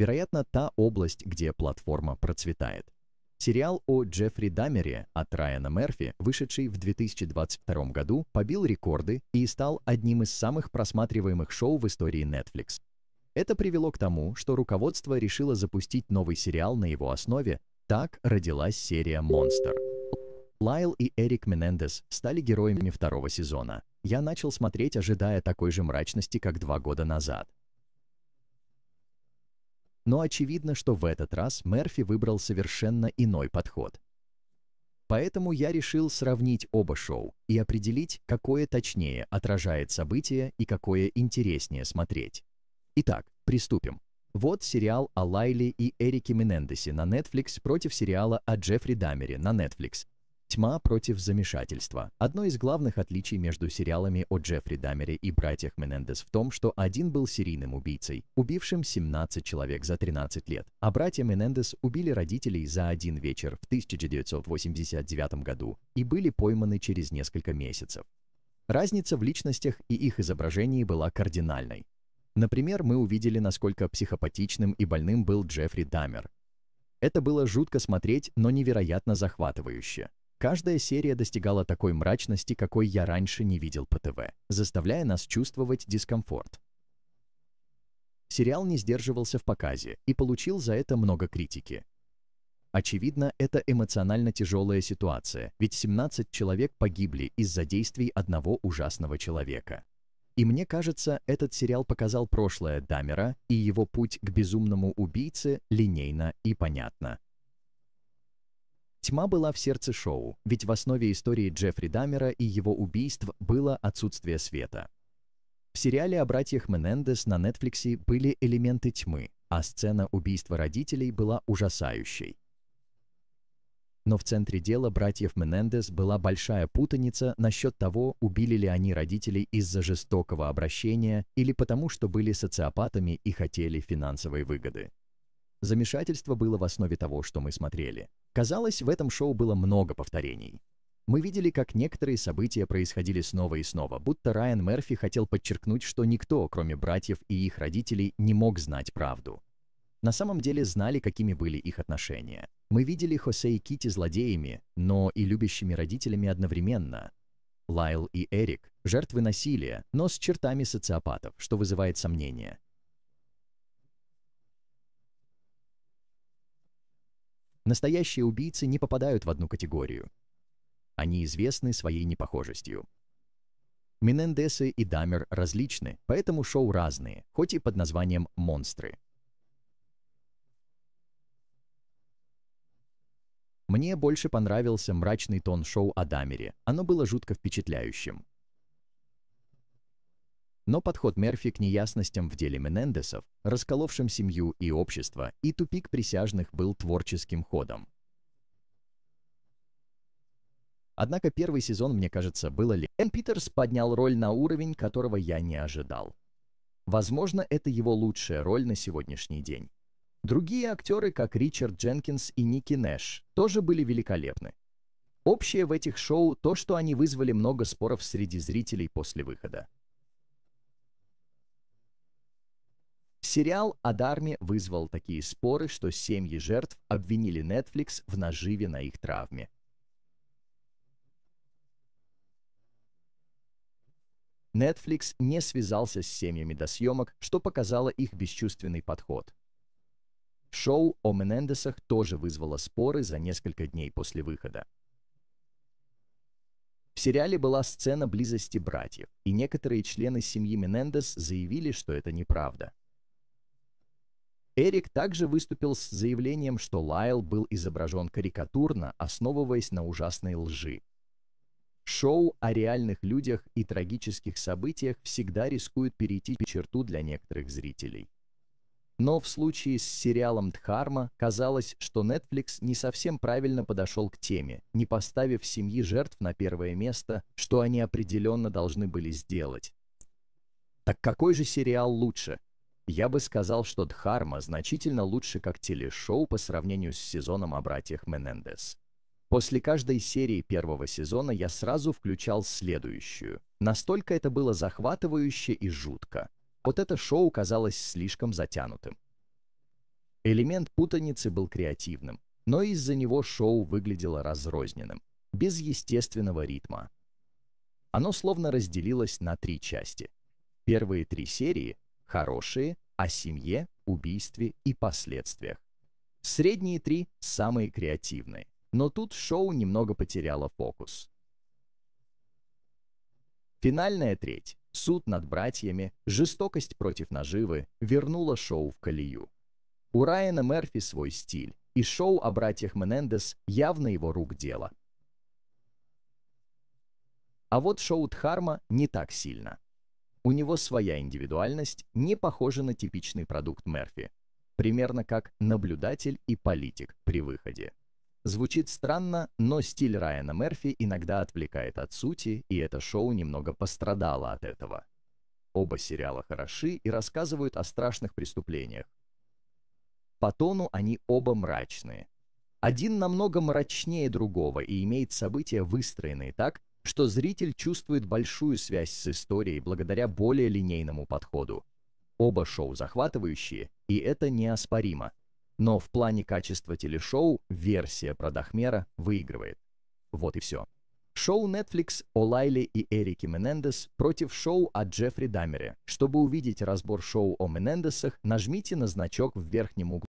Вероятно, та область, где платформа процветает. Сериал о Джеффри Даммере от Райана Мерфи, вышедший в 2022 году, побил рекорды и стал одним из самых просматриваемых шоу в истории Netflix. Это привело к тому, что руководство решило запустить новый сериал на его основе. Так родилась серия «Монстр». Лайл и Эрик Менендес стали героями второго сезона. Я начал смотреть, ожидая такой же мрачности, как два года назад но очевидно, что в этот раз Мерфи выбрал совершенно иной подход. Поэтому я решил сравнить оба шоу и определить, какое точнее отражает события и какое интереснее смотреть. Итак, приступим. Вот сериал о Лайле и Эрике Менендесе на Netflix против сериала о Джеффри Дамере на Netflix, «Тьма против замешательства». Одно из главных отличий между сериалами о Джеффри Дамере и братьях Менендес в том, что один был серийным убийцей, убившим 17 человек за 13 лет, а братья Менендес убили родителей за один вечер в 1989 году и были пойманы через несколько месяцев. Разница в личностях и их изображении была кардинальной. Например, мы увидели, насколько психопатичным и больным был Джеффри Дамер. Это было жутко смотреть, но невероятно захватывающе. Каждая серия достигала такой мрачности, какой я раньше не видел по ТВ, заставляя нас чувствовать дискомфорт. Сериал не сдерживался в показе и получил за это много критики. Очевидно, это эмоционально тяжелая ситуация, ведь 17 человек погибли из-за действий одного ужасного человека. И мне кажется, этот сериал показал прошлое Дамера и его путь к безумному убийце линейно и понятно. Тьма была в сердце шоу, ведь в основе истории Джеффри Дамера и его убийств было отсутствие света. В сериале о братьях Менендес на Netflix были элементы тьмы, а сцена убийства родителей была ужасающей. Но в центре дела братьев Менендес была большая путаница насчет того, убили ли они родителей из-за жестокого обращения или потому, что были социопатами и хотели финансовой выгоды. Замешательство было в основе того, что мы смотрели. Казалось, в этом шоу было много повторений. Мы видели, как некоторые события происходили снова и снова, будто Райан Мерфи хотел подчеркнуть, что никто, кроме братьев и их родителей, не мог знать правду. На самом деле знали, какими были их отношения. Мы видели Хосе и Кити злодеями, но и любящими родителями одновременно. Лайл и Эрик – жертвы насилия, но с чертами социопатов, что вызывает сомнения – Настоящие убийцы не попадают в одну категорию. Они известны своей непохожестью. Менендесы и Дамер различны, поэтому шоу разные, хоть и под названием «Монстры». Мне больше понравился мрачный тон шоу о Дамере, оно было жутко впечатляющим. Но подход Мерфи к неясностям в деле Менендесов, расколовшим семью и общество, и тупик присяжных был творческим ходом. Однако первый сезон, мне кажется, было ли... Энн Питерс поднял роль на уровень, которого я не ожидал. Возможно, это его лучшая роль на сегодняшний день. Другие актеры, как Ричард Дженкинс и Ники Нэш, тоже были великолепны. Общее в этих шоу то, что они вызвали много споров среди зрителей после выхода. Сериал о Дарме вызвал такие споры, что семьи жертв обвинили Netflix в наживе на их травме. Netflix не связался с семьями до съемок, что показало их бесчувственный подход. Шоу о Менендесах тоже вызвало споры за несколько дней после выхода. В сериале была сцена близости братьев, и некоторые члены семьи Менендес заявили, что это неправда. Эрик также выступил с заявлением, что Лайл был изображен карикатурно, основываясь на ужасной лжи. Шоу о реальных людях и трагических событиях всегда рискуют перейти черту для некоторых зрителей. Но в случае с сериалом «Дхарма» казалось, что Netflix не совсем правильно подошел к теме, не поставив семьи жертв на первое место, что они определенно должны были сделать. Так какой же сериал лучше – я бы сказал, что Дхарма значительно лучше как телешоу по сравнению с сезоном о братьях Менендес. После каждой серии первого сезона я сразу включал следующую. Настолько это было захватывающе и жутко. Вот это шоу казалось слишком затянутым. Элемент путаницы был креативным, но из-за него шоу выглядело разрозненным, без естественного ритма. Оно словно разделилось на три части. Первые три серии хорошие, о семье, убийстве и последствиях. Средние три самые креативные, но тут шоу немного потеряло фокус. Финальная треть, суд над братьями, жестокость против наживы, вернула шоу в колею. У Райана Мерфи свой стиль, и шоу о братьях Менендес явно его рук дело. А вот шоу Дхарма не так сильно. У него своя индивидуальность, не похожа на типичный продукт Мерфи, примерно как наблюдатель и политик при выходе. Звучит странно, но стиль Райана Мерфи иногда отвлекает от сути, и это шоу немного пострадало от этого. Оба сериала хороши и рассказывают о страшных преступлениях. По тону они оба мрачные. Один намного мрачнее другого и имеет события, выстроенные так, что зритель чувствует большую связь с историей благодаря более линейному подходу. Оба шоу захватывающие, и это неоспоримо. Но в плане качества телешоу версия про Дахмера выигрывает. Вот и все. Шоу Netflix о Лайле и Эрике Менендес против шоу о Джеффри Дамере. Чтобы увидеть разбор шоу о Менендесах, нажмите на значок в верхнем углу.